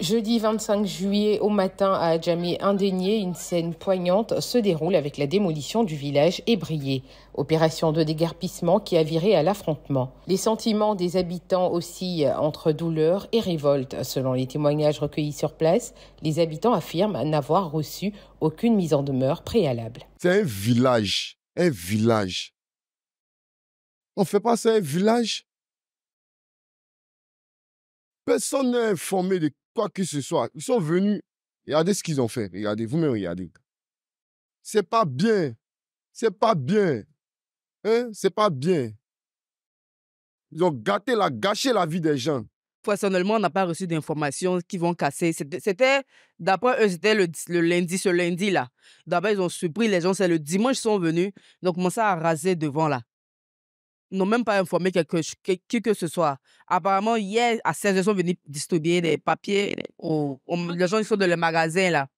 Jeudi 25 juillet au matin à Jamie, Indénié, une scène poignante se déroule avec la démolition du village ébrié. Opération de déguerpissement qui a viré à l'affrontement. Les sentiments des habitants oscillent entre douleur et révolte. Selon les témoignages recueillis sur place, les habitants affirment n'avoir reçu aucune mise en demeure préalable. C'est un village, un village. On ne fait pas ça un village Personne n'est informé de quoi que ce soit. Ils sont venus. Regardez ce qu'ils ont fait. Regardez, vous-même, regardez. C'est pas bien. C'est pas bien. Hein? C'est pas bien. Ils ont gâté, la, gâché la vie des gens. Personnellement, on n'a pas reçu d'informations qui vont casser. C'était, d'après eux, c'était le, lundi, ce lundi-là. D'abord, ils ont surpris les gens, c'est le dimanche qu'ils sont venus. Donc, ont commencé à raser devant là n'ont même pas informé qui que ce soit. Apparemment, hier, à 16h, ils sont venus distribuer des papiers oh. aux, les gens qui sont dans les magasins. là.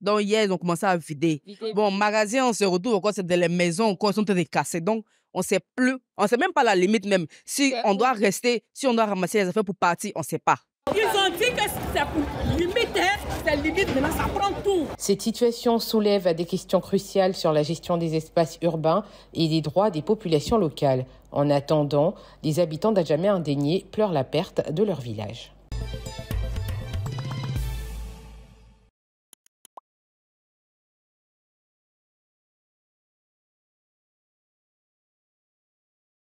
Donc, hier, ils ont commencé à vider. Bon, magasin, on se retrouve encore, c'est dans les maisons, encore, ils sont en train de casser. Donc, on ne sait plus, on ne sait même pas la limite même. Si on doit rester, si on doit ramasser les affaires pour partir, on ne sait pas. Ils ont dit que limité, hein. maintenant ça prend tout. Cette situation soulève des questions cruciales sur la gestion des espaces urbains et des droits des populations locales. En attendant, les habitants d'Adjamé indéniés pleurent la perte de leur village.